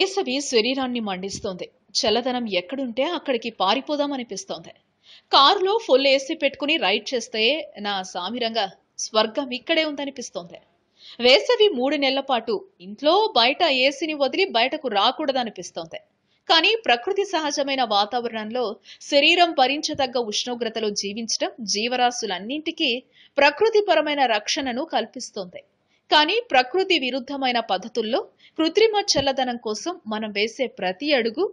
వేసవి శరీరాన్ని మండిస్తోంది చల్లదనం ఎక్కడుంటే అక్కడికి పారిపోదామనిపిస్తోంది కారులో ఫుల్ ఏసీ పెట్టుకుని రైడ్ చేస్తే నా సామిరంగా స్వర్గం ఇక్కడే ఉందనిపిస్తోంది వేసవి మూడు నెలల పాటు ఇంట్లో బయట ఏసీని వదిలి బయటకు రాకూడదనిపిస్తోంది కానీ ప్రకృతి సహజమైన వాతావరణంలో శరీరం భరించదగ్గ ఉష్ణోగ్రతలో జీవించడం జీవరాశులన్నింటికీ ప్రకృతిపరమైన రక్షణను కల్పిస్తోంది కానీ ప్రకృతి విరుద్ధమైన పద్ధతుల్లో కృత్రిమ చల్లదనం కోసం మనం వేసే ప్రతి అడుగు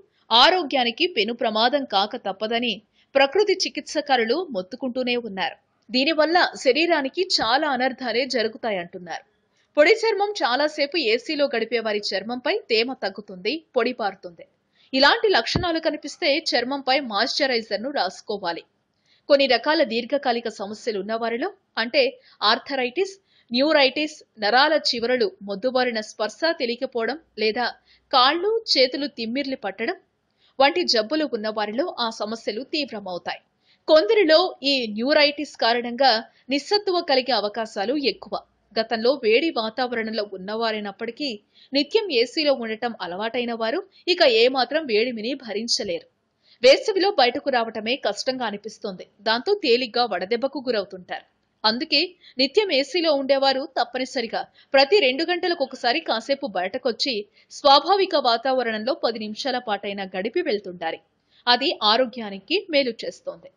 ఆరోగ్యానికి పెను ప్రమాదం కాక తప్పదని ప్రకృతి చికిత్సకారులు మొత్తుకుంటూనే ఉన్నారు దీనివల్ల శరీరానికి చాలా అనర్థాలే జరుగుతాయంటున్నారు పొడి చర్మం చాలాసేపు ఏసీలో గడిపే వారి చర్మంపై తేమ తగ్గుతుంది పొడి పారుతుంది ఇలాంటి లక్షణాలు కనిపిస్తే చర్మంపై మాయిశ్చరైజర్ను రాసుకోవాలి కొన్ని రకాల దీర్ఘకాలిక సమస్యలు ఉన్నవారిలో అంటే ఆర్థరైటిస్ న్యూరైటిస్ నరాల చివరలు మొద్దుబారిన స్పర్శ తెలియకపోవడం లేదా కాళ్ళు చేతులు తిమ్మిర్లు పట్టడం వంటి జబ్బులు ఉన్నవారిలో ఆ సమస్యలు తీవ్రమవుతాయి కొందరిలో ఈ న్యూరైటిస్ కారణంగా నిస్సత్తువ కలిగే అవకాశాలు ఎక్కువ గతంలో వేడి వాతావరణంలో ఉన్నవారైనప్పటికీ నిత్యం ఏసీలో ఉండటం అలవాటైన వారు ఇక ఏమాత్రం వేడిమిని భరించలేరు వేసవిలో బయటకు రావటమే కష్టంగా అనిపిస్తుంది దాంతో తేలిగ్గా వడదెబ్బకు గురవుతుంటారు అందుకే నిత్యం ఏసీలో ఉండేవారు తప్పనిసరిగా ప్రతి రెండు గంటలకు ఒకసారి కాసేపు బయటకొచ్చి స్వాభావిక వాతావరణంలో పది నిమిషాల పాటైనా గడిపి వెళ్తుండాలి అది ఆరోగ్యానికి మేలు చేస్తోంది